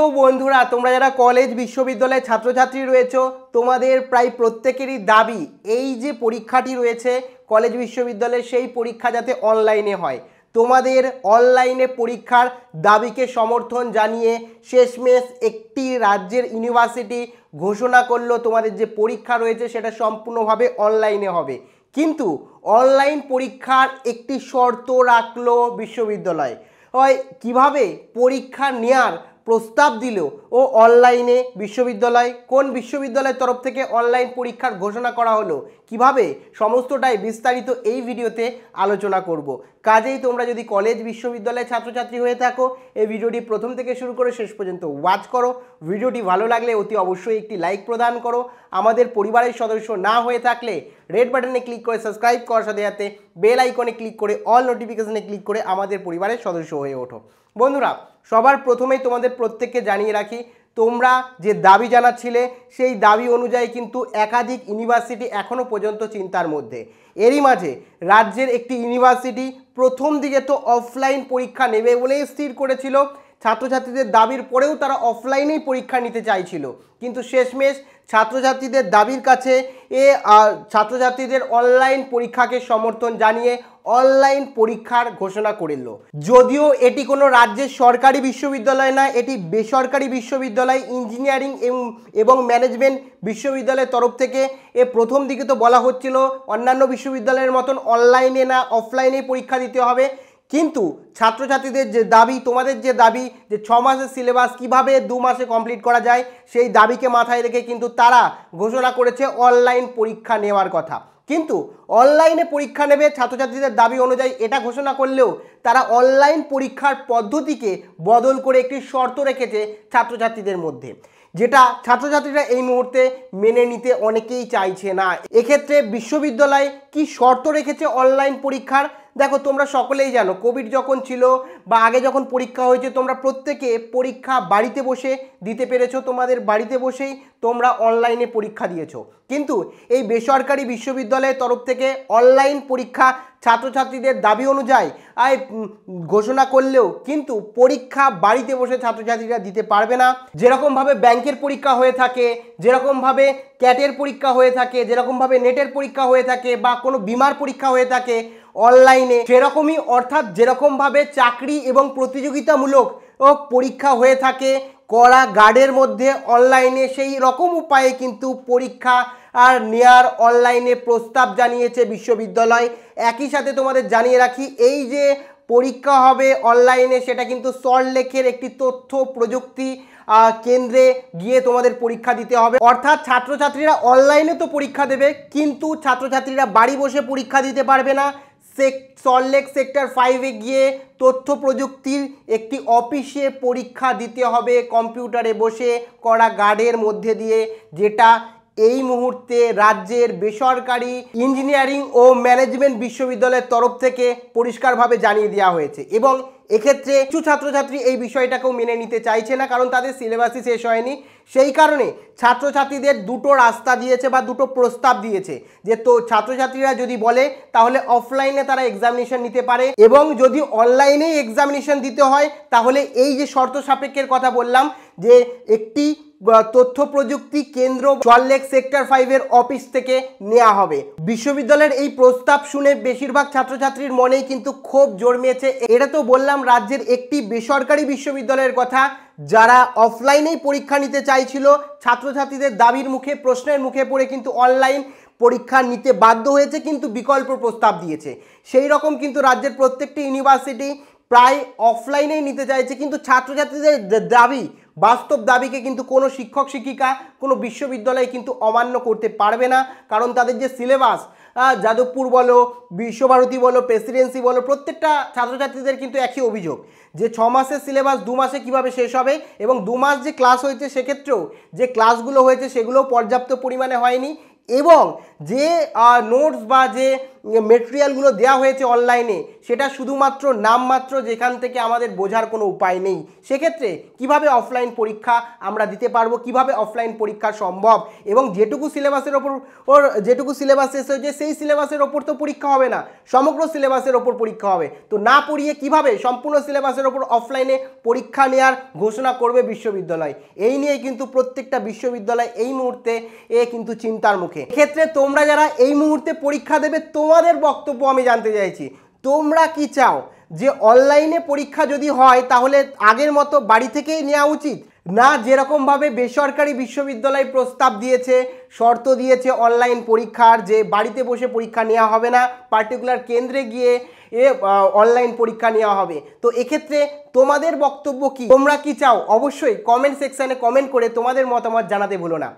প্রিয় বন্ধুরা তোমরা যারা কলেজ বিশ্ববিদ্যালয়ের ছাত্রছাত্রী রয়েছে তোমাদের প্রায় প্রত্যেকেরই দাবি এই যে পরীক্ষাটি রয়েছে কলেজ বিশ্ববিদ্যালয়ের সেই পরীক্ষা যাতে অনলাইনে হয় তোমাদের অনলাইনে পরীক্ষার দাবিকে সমর্থন জানিয়ে শেষমেশ একটি রাজ্যের ইউনিভার্সিটি ঘোষণা করলো তোমাদের যে পরীক্ষা রয়েছে সেটা সম্পূর্ণভাবে অনলাইনে হবে কিন্তু অনলাইন পরীক্ষার একটি শর্ত রাখলো বিশ্ববিদ্যালয় হয় কিভাবে পরীক্ষা নেওয়ার প্রস্তাব দিলেও ও অনলাইনে বিশ্ববিদ্যালয় কোন বিশ্ববিদ্যালয়ের তরফ থেকে অনলাইন পরীক্ষার ঘোষণা করা হলো কিভাবে সমস্তটাই বিস্তারিত এই ভিডিওতে আলোচনা করব। কাজেই তোমরা যদি কলেজ বিশ্ববিদ্যালয়ের ছাত্রছাত্রী হয়ে থাকো এই ভিডিওটি প্রথম থেকে শুরু করে শেষ পর্যন্ত ওয়াচ করো ভিডিওটি ভালো লাগলে অতি অবশ্যই একটি লাইক প্রদান করো আমাদের পরিবারের সদস্য না হয়ে থাকলে রেড বাটনে ক্লিক করে সাবস্ক্রাইব করার সাথে সাথে বেল আইকনে ক্লিক করে অল নোটিফিকেশানে ক্লিক করে আমাদের পরিবারের সদস্য হয়ে ওঠো বন্ধুরা সবার প্রথমেই তোমাদের প্রত্যেককে জানিয়ে রাখি তোমরা যে দাবি জানাচ্ছিলে সেই দাবি অনুযায়ী কিন্তু একাধিক ইউনিভার্সিটি এখনও পর্যন্ত চিন্তার মধ্যে এরই মাঝে রাজ্যের একটি ইউনিভার্সিটি প্রথম দিকে তো অফলাইন পরীক্ষা নেবে বলেই স্থির করেছিল ছাত্রছাত্রীদের দাবির পরেও তারা অফলাইনেই পরীক্ষা নিতে চাইছিল কিন্তু শেষমেশ ছাত্রছাত্রীদের দাবির কাছে এ ছাত্রছাত্রীদের অনলাইন পরীক্ষাকে সমর্থন জানিয়ে অনলাইন পরীক্ষার ঘোষণা করিল যদিও এটি কোনো রাজ্যের সরকারি বিশ্ববিদ্যালয় না এটি বেসরকারি বিশ্ববিদ্যালয় ইঞ্জিনিয়ারিং এবং ম্যানেজমেন্ট বিশ্ববিদ্যালয়ের তরফ থেকে এ প্রথম দিকে তো বলা হচ্ছিল অন্যান্য বিশ্ববিদ্যালয়ের মতন অনলাইনে না অফলাইনে পরীক্ষা দিতে হবে কিন্তু ছাত্রছাত্রীদের যে দাবি তোমাদের যে দাবি যে ছ মাসের সিলেবাস কিভাবে দু মাসে কমপ্লিট করা যায় সেই দাবিকে মাথায় রেখে কিন্তু তারা ঘোষণা করেছে অনলাইন পরীক্ষা নেওয়ার কথা কিন্তু অনলাইনে পরীক্ষা নেবে ছাত্রছাত্রীদের দাবি অনুযায়ী এটা ঘোষণা করলেও তারা অনলাইন পরীক্ষার পদ্ধতিকে বদল করে একটি শর্ত রেখেছে ছাত্রছাত্রীদের মধ্যে যেটা ছাত্রছাত্রীরা এই মুহূর্তে মেনে নিতে অনেকেই চাইছে না এক্ষেত্রে বিশ্ববিদ্যালয় কি শর্ত রেখেছে অনলাইন পরীক্ষার দেখো তোমরা সকলেই জানো কোভিড যখন ছিল বা আগে যখন পরীক্ষা হয়েছে তোমরা প্রত্যেকে পরীক্ষা বাড়িতে বসে দিতে পেরেছো তোমাদের বাড়িতে বসেই তোমরা অনলাইনে পরীক্ষা দিয়েছো কিন্তু এই বেসরকারি বিশ্ববিদ্যালয়ের তরফ থেকে অনলাইন পরীক্ষা ছাত্রছাত্রীদের দাবি অনুযায়ী আয় ঘোষণা করলেও কিন্তু পরীক্ষা বাড়িতে বসে ছাত্রছাত্রীরা দিতে পারবে না যেরকমভাবে ব্যাংকের পরীক্ষা হয়ে থাকে যেরকমভাবে ক্যাটের পরীক্ষা হয়ে থাকে যেরকমভাবে নেটের পরীক্ষা হয়ে থাকে বা কোনো বিমার পরীক্ষা হয়ে থাকে অনলাইনে সেরকমই অর্থাৎ যেরকমভাবে চাকরি এবং প্রতিযোগিতামূলক পরীক্ষা হয়ে থাকে কড়া গার্ডের মধ্যে অনলাইনে সেই রকম উপায়ে কিন্তু পরীক্ষা আর নেয়ার অনলাইনে প্রস্তাব জানিয়েছে বিশ্ববিদ্যালয় একই সাথে তোমাদের জানিয়ে রাখি এই যে পরীক্ষা হবে অনলাইনে সেটা কিন্তু সল্টলেকের একটি তথ্য প্রযুক্তি কেন্দ্রে গিয়ে তোমাদের পরীক্ষা দিতে হবে অর্থাৎ ছাত্রছাত্রীরা অনলাইনে তো পরীক্ষা দেবে কিন্তু ছাত্রছাত্রীরা বাড়ি বসে পরীক্ষা দিতে পারবে না সেক সল্টলেক সেক্টর ফাইভে গিয়ে তথ্য প্রযুক্তির একটি অফিসে পরীক্ষা দিতে হবে কম্পিউটারে বসে করা গার্ডের মধ্যে দিয়ে যেটা এই মুহূর্তে রাজ্যের বেসরকারি ইঞ্জিনিয়ারিং ও ম্যানেজমেন্ট বিশ্ববিদ্যালয়ের তরফ থেকে পরিষ্কারভাবে জানিয়ে দেওয়া হয়েছে এবং এক্ষেত্রে কিছু ছাত্রছাত্রী এই বিষয়টাকেও মেনে নিতে চাইছে না কারণ তাদের সিলেবাসই শেষ হয়নি সেই কারণে ছাত্রছাত্রীদের দুটো রাস্তা দিয়েছে বা দুটো প্রস্তাব দিয়েছে যে তো ছাত্রছাত্রীরা যদি বলে তাহলে অফলাইনে তারা এক্সামিনেশন নিতে পারে এবং যদি অনলাইনেই এক্সামিনেশন দিতে হয় তাহলে এই যে শর্ত সাপেক্ষের কথা বললাম যে একটি তথ্য প্রযুক্তি কেন্দ্র চল্লেক সেক্টর ফাইভের অফিস থেকে নেওয়া হবে বিশ্ববিদ্যালয়ের এই প্রস্তাব শুনে বেশিরভাগ ছাত্রছাত্রীর মনেই কিন্তু ক্ষোভ জন্মিয়েছে এটা তো বললাম রাজ্যের একটি বেসরকারি বিশ্ববিদ্যালয়ের কথা যারা অফলাইনেই পরীক্ষা নিতে চাইছিল ছাত্রছাত্রীদের দাবির মুখে প্রশ্নের মুখে পড়ে কিন্তু অনলাইন পরীক্ষা নিতে বাধ্য হয়েছে কিন্তু বিকল্প প্রস্তাব দিয়েছে সেই রকম কিন্তু রাজ্যের প্রত্যেকটি ইউনিভার্সিটি প্রায় অফলাইনেই নিতে চাইছে কিন্তু ছাত্রছাত্রীদের দাবি বাস্তব দাবিকে কিন্তু কোনো শিক্ষক শিক্ষিকা কোনো বিশ্ববিদ্যালয় কিন্তু অমান্য করতে পারবে না কারণ তাদের যে সিলেবাস যাদবপুর বলো বিশ্বভারতী বলো প্রেসিডেন্সি বলো প্রত্যেকটা ছাত্রছাত্রীদের কিন্তু একই অভিযোগ যে ছ মাসের সিলেবাস দু মাসে কিভাবে শেষ হবে এবং দু মাস যে ক্লাস হয়েছে সেক্ষেত্রেও যে ক্লাসগুলো হয়েছে সেগুলো পর্যাপ্ত পরিমাণে হয়নি এবং যে নোটস বা যে মেটেরিয়ালগুলো দেওয়া হয়েছে অনলাইনে সেটা শুধুমাত্র নামমাত্র যেখান থেকে আমাদের বোঝার কোনো উপায় নেই সেক্ষেত্রে কিভাবে অফলাইন পরীক্ষা আমরা দিতে পারবো কিভাবে অফলাইন পরীক্ষা সম্ভব এবং যেটুকু সিলেবাসের ওপর ওর যেটুকু সিলেবাস শেষ হয়েছে সেই সিলেবাসের ওপর তো পরীক্ষা হবে না সমগ্র সিলেবাসের ওপর পরীক্ষা হবে তো না পড়িয়ে কিভাবে সম্পূর্ণ সিলেবাসের ওপর অফলাইনে পরীক্ষা নেওয়ার ঘোষণা করবে বিশ্ববিদ্যালয় এই নিয়ে কিন্তু প্রত্যেকটা বিশ্ববিদ্যালয় এই মুহূর্তে এ কিন্তু চিন্তার মুখে ক্ষেত্রে তোমরা যারা এই মুহূর্তে পরীক্ষা দেবে তোমার তোমাদের বক্তব্য আমি জানতে চাইছি তোমরা কি চাও যে অনলাইনে পরীক্ষা যদি হয় তাহলে আগের মতো বাড়ি থেকেই নেওয়া উচিত না যেরকমভাবে বেসরকারি বিশ্ববিদ্যালয় প্রস্তাব দিয়েছে শর্ত দিয়েছে অনলাইন পরীক্ষার যে বাড়িতে বসে পরীক্ষা নেওয়া হবে না পার্টিকুলার কেন্দ্রে গিয়ে এ অনলাইন পরীক্ষা নেওয়া হবে তো এক্ষেত্রে তোমাদের বক্তব্য কি তোমরা কি চাও অবশ্যই কমেন্ট সেকশানে কমেন্ট করে তোমাদের মতামত জানাতে ভুলো না